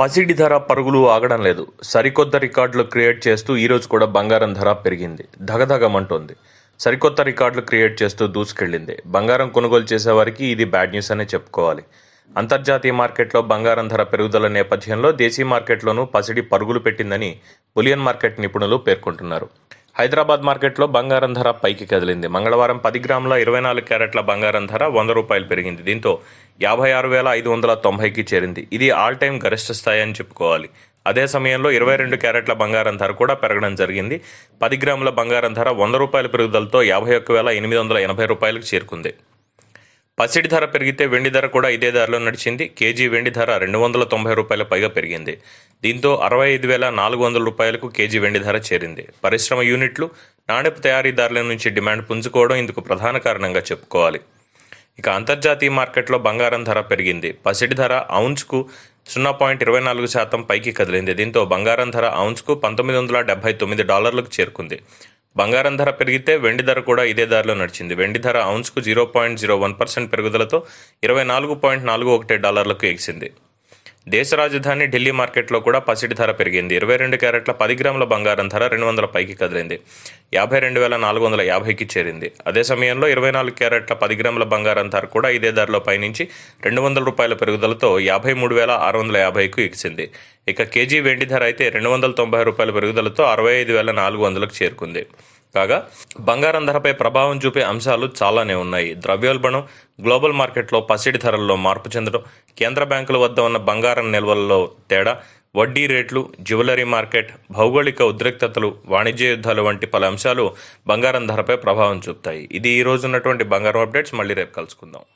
పసిడి ధర పరుగులు ఆగడం లేదు సరికొత్త రికార్డులు క్రియేట్ చేస్తూ ఈరోజు కూడా బంగారం ధర పెరిగింది ధగధగమంటోంది సరికొత్త రికార్డులు క్రియేట్ చేస్తూ దూసుకెళ్ళింది బంగారం కొనుగోలు చేసేవారికి ఇది బ్యాడ్ న్యూస్ అనే చెప్పుకోవాలి అంతర్జాతీయ మార్కెట్లో బంగారం ధర పెరుగుదల నేపథ్యంలో దేశీయ మార్కెట్లోనూ పసిడి పరుగులు పెట్టిందని బులియన్ మార్కెట్ నిపుణులు పేర్కొంటున్నారు హైదరాబాద్ మార్కెట్లో బంగారం ధర పైకి కదిలింది మంగళవారం పది గ్రాముల ఇరవై నాలుగు క్యారెట్ల బంగారం ధర వంద రూపాయలు పెరిగింది దీంతో యాభై ఆరు వేల ఐదు వందల తొంభైకి చేరింది ఇది ఆల్ టైం గరిష్ట స్థాయి అని చెప్పుకోవాలి అదే సమయంలో ఇరవై రెండు క్యారెట్ల బంగారం ధర కూడా పెరగడం జరిగింది పది గ్రాముల బంగారం ధర వంద రూపాయల పెరుగుదలతో యాభై ఒక్క వేల ఎనిమిది వందల ఎనభై రూపాయలకు చేరుకుంది పసిడి ధర పెరిగితే వెండి ధర కూడా ఇదే ధరలో నడిచింది కేజీ వెండి ధర రెండు వందల తొంభై రూపాయల పైగా పెరిగింది దీంతో అరవై ఐదు వేల నాలుగు వందల రూపాయలకు కేజీ వెండి ధర చేరింది పరిశ్రమ యూనిట్లు నాణ్యపు తయారీదారుల నుంచి డిమాండ్ పుంజుకోవడం ఇందుకు ప్రధాన కారణంగా చెప్పుకోవాలి ఇక అంతర్జాతీయ మార్కెట్లో బంగారం ధర పెరిగింది పసిడి ధర ఔన్స్కు సున్నా పాయింట్ ఇరవై నాలుగు శాతం పైకి కదిలింది దీంతో బంగారం ధర ఔన్స్కు పంతొమ్మిది వందల డెబ్బై తొమ్మిది డాలర్లకు చేరుకుంది బంగారం ధర పెరిగితే వెండి ధర కూడా ఇదే దారిలో నడిచింది వెండి ధర ఔన్స్కు zero point zero one percent పెరుగుదలతో ఇరవై నాలుగు పాయింట్ నాలుగు ఒకటి డాలర్లకు ఎగిసింది దేశ రాజధాని ఢిల్లీ మార్కెట్లో కూడా పసిడి ధర పెరిగింది ఇరవై రెండు క్యారెట్ల పది గ్రాముల బంగారం ధర రెండు వందల పైకి కదిలింది యాభై రెండు వేల నాలుగు వందల యాభైకి చేరింది అదే సమయంలో ఇరవై నాలుగు క్యారెట్ల పది గ్రాముల బంగారం ధర కూడా ఇదే ధరలో పయనించి రెండు వందల రూపాయల పెరుగుదలతో యాభై మూడు వేల ఆరు వందల యాభైకు ఎగిసింది ఇక కేజీ వెండి ధర అయితే రెండు వందల తొంభై రూపాయల పెరుగుదలతో అరవై ఐదు వేల నాలుగు వందలకు చేరుకుంది కాగా బంగారం ధరపై ప్రభావం చూపే అంశాలు చాలానే ఉన్నాయి ద్రవ్యోల్బణం గ్లోబల్ మార్కెట్లో పసిడి ధరల్లో మార్పు చెందడం కేంద్ర బ్యాంకుల వద్ద ఉన్న బంగారం నిల్వల్లో తేడా వడ్డీ రేట్లు జ్యువెలరీ మార్కెట్ భౌగోళిక ఉద్రిక్తతలు వాణిజ్య యుద్ధాలు వంటి పలు అంశాలు బంగారం ధరపై ప్రభావం చూపుతాయి ఇది ఈ రోజు ఉన్నటువంటి బంగారం అప్డేట్స్ మళ్ళీ రేపు కలుసుకుందాం